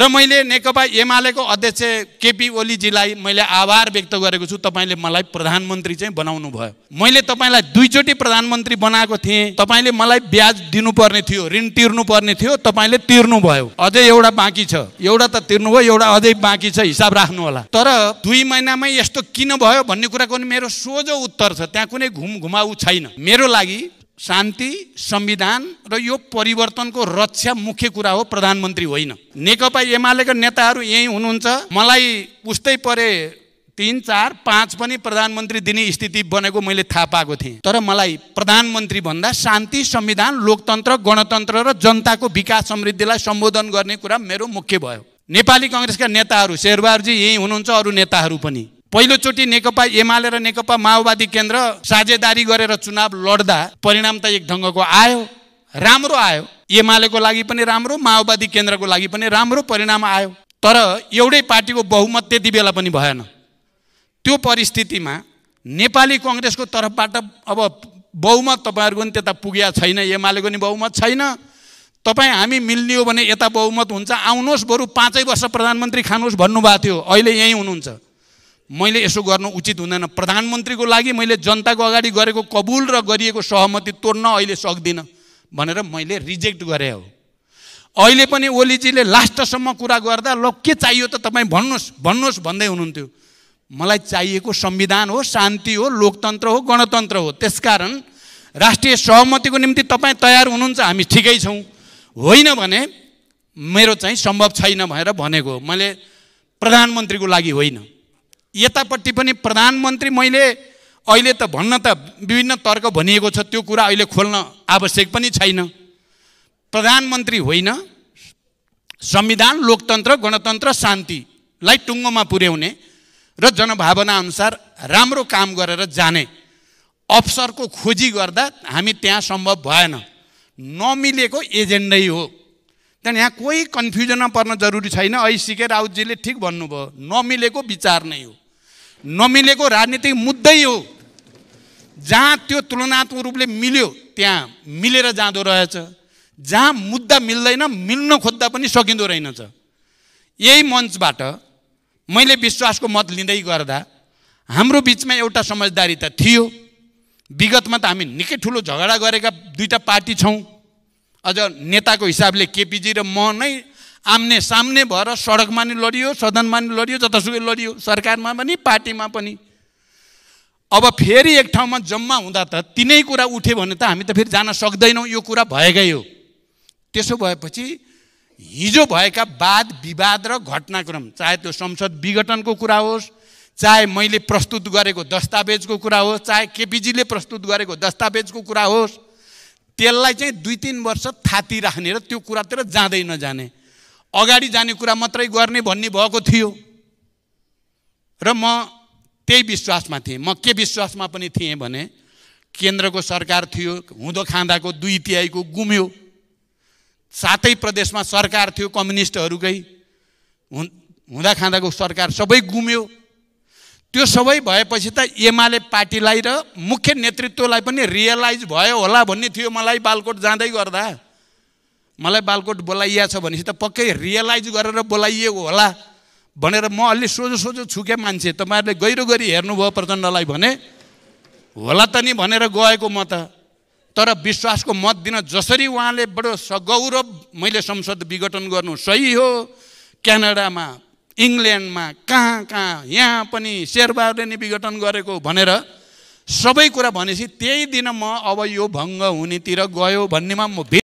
र मैले नेकपा एमालेको अध्यक्ष केपी ओलीजीलाई मैले आभार व्यक्त गरेको छु तपाईँले मलाई प्रधानमन्त्री चाहिँ बनाउनु भयो मैले तपाईँलाई दुईचोटि प्रधानमन्त्री बनाएको थिएँ तपाईँले मलाई ब्याज दिनुपर्ने थियो ऋण तिर्नुपर्ने थियो तपाईँले तिर्नुभयो अझै एउटा बाँकी छ एउटा त तिर्नुभयो एउटा अझै बाँकी छ हिसाब राख्नु होला तर दुई महिनामै यस्तो किन भयो भन्ने कुराको मेरो सोझो उत्तर छ त्यहाँ कुनै घुम घुमाउ छैन मेरो लागि शान्ति संविधान र यो परिवर्तनको रक्षा मुख्य कुरा हो प्रधानमन्त्री होइन नेकपा एमालेका नेताहरू यहीँ हुनुहुन्छ मलाई उस्तै परे तिन चार पाँच पनि प्रधानमन्त्री दिने स्थिति बनेको मैले थाहा पाएको थिएँ तर मलाई प्रधानमन्त्री भन्दा शान्ति संविधान लोकतन्त्र गणतन्त्र र जनताको विकास समृद्धिलाई सम्बोधन गर्ने कुरा मेरो मुख्य भयो नेपाली कङ्ग्रेसका नेताहरू शेरबारजी यहीँ हुनुहुन्छ अरू नेताहरू पनि पहिलोचोटि नेकपा एमाले र नेकपा माओवादी केन्द्र साझेदारी गरेर चुनाव लड्दा परिणाम त एक ढङ्गको आयो राम्रो आयो एमालेको लागि पनि राम्रो माओवादी केन्द्रको लागि पनि राम्रो परिणाम आयो तर एउटै पार्टीको बहुमत त्यति बेला पनि भएन त्यो परिस्थितिमा नेपाली कङ्ग्रेसको तर्फबाट अब बहुमत तपाईँहरूको पनि त्यता पुग्या छैन एमालेको नि बहुमत छैन तपाईँ हामी मिल्ने हो भने यता बहुमत हुन्छ आउनुहोस् बरु पाँचै वर्ष प्रधानमन्त्री खानुहोस् भन्नुभएको थियो अहिले यहीँ हुनुहुन्छ मैले यसो गर्नु उचित हुँदैन प्रधानमन्त्रीको लागि मैले जनताको अगाडि गरेको कबुल र गरिएको सहमति तोड्न अहिले सक्दिनँ भनेर मैले रिजेक्ट गरे हो अहिले पनि ओलीजीले लास्टसम्म कुरा गर्दा ल के चाहियो त तपाईँ भन्नुहोस् भन्नुहोस् भन्दै हुनुहुन्थ्यो मलाई चाहिएको संविधान हो शान्ति हो लोकतन्त्र हो गणतन्त्र हो त्यसकारण राष्ट्रिय सहमतिको निम्ति तपाईँ तयार हुनुहुन्छ हामी ठिकै छौँ होइन भने मेरो चाहिँ सम्भव छैन भनेर भनेको मैले प्रधानमन्त्रीको लागि होइन यतापट्टि पनि प्रधानमन्त्री मैले अहिले त भन्न त विभिन्न तर्क भनिएको छ त्यो कुरा अहिले खोल्न आवश्यक पनि छैन प्रधानमन्त्री होइन संविधान लोकतन्त्र गणतन्त्र शान्तिलाई टुङ्गोमा पुर्याउने र जनभावना अनुसार राम्रो काम गरेर जाने अवसरको खोजी गर्दा हामी त्यहाँ सम्भव भएन नमिलेको एजेन्डै हो त्यहाँदेखि यहाँ कोही कन्फ्युजनमा पर्न जरुरी छैन ऐ सिके राउतजीले ठिक भन्नुभयो नमिलेको विचार नै हो नमिलेको राजनीतिक मुद्दै हो जहाँ त्यो तुलनात्मक रूपले मिल्यो त्यहाँ मिलेर जाँदो रहेछ जहाँ मुद्दा मिल्दैन मिल्न खोज्दा पनि सकिँदो रहेनछ यही मञ्चबाट मैले विश्वासको मत लिँदै गर्दा हाम्रो बिचमा एउटा समझदारी त थियो विगतमा त हामी निकै ठुलो झगडा गरेका दुईवटा पार्टी छौँ अझ नेताको हिसाबले केपिजी र म नै आम्ने सामने भएर सडकमा नि लडियो सदनमा नि लडियो जतासुकै लडियो सरकारमा पनि पार्टीमा पनि अब फेरि एक ठाउँमा जम्मा हुँदा त तिनै कुरा उठ्यो भने त हामी त फेरि जान सक्दैनौँ यो कुरा भएकै हो त्यसो भएपछि हिजो भएका वाद विवाद र घटनाक्रम चाहे त्यो संसद विघटनको कुरा होस् चाहे मैले प्रस्तुत गरेको दस्तावेजको कुरा होस् चाहे केपिजीले प्रस्तुत गरेको दस्तावेजको कुरा होस् त्यसलाई चाहिँ दुई तिन वर्ष थाती राख्ने र त्यो कुरातिर जाँदै नजाने अगाडि जाने कुरा मात्रै गर्ने भन्ने भएको थियो र म त्यही विश्वासमा थिएँ म के विश्वासमा पनि थिएँ भने केन्द्रको सरकार थियो हुँदो खाँदाको दुई तिहाईको गुम्यो सातै प्रदेशमा सरकार थियो कम्युनिस्टहरूकै हुँदा खाँदाको सरकार सबै गुम्यो त्यो सबै भएपछि त एमाले पार्टीलाई र मुख्य नेतृत्वलाई पनि रियलाइज भयो होला भन्ने थियो मलाई बालकोट जाँदै गर्दा मलाई बालकोट बोलाइया छ भनेपछि त पक्कै रियलाइज गरेर बोलाइएको होला भनेर म अलि सोझो सोझो छु क्या मान्छे तपाईँहरूले गहिरो गरी हेर्नुभयो प्रचण्डलाई भने होला त नि भनेर गएको म त तर विश्वासको मत दिन जसरी उहाँले बडो सगौरव मैले संसद विघटन गर्नु सही हो क्यानाडामा इङ्ल्यान्डमा कहाँ कहाँ यहाँ पनि शेरबारले नि विघटन गरेको भनेर सबै कुरा भनेपछि त्यही दिन म अब यो भङ्ग हुनेतिर गयो भन्नेमा म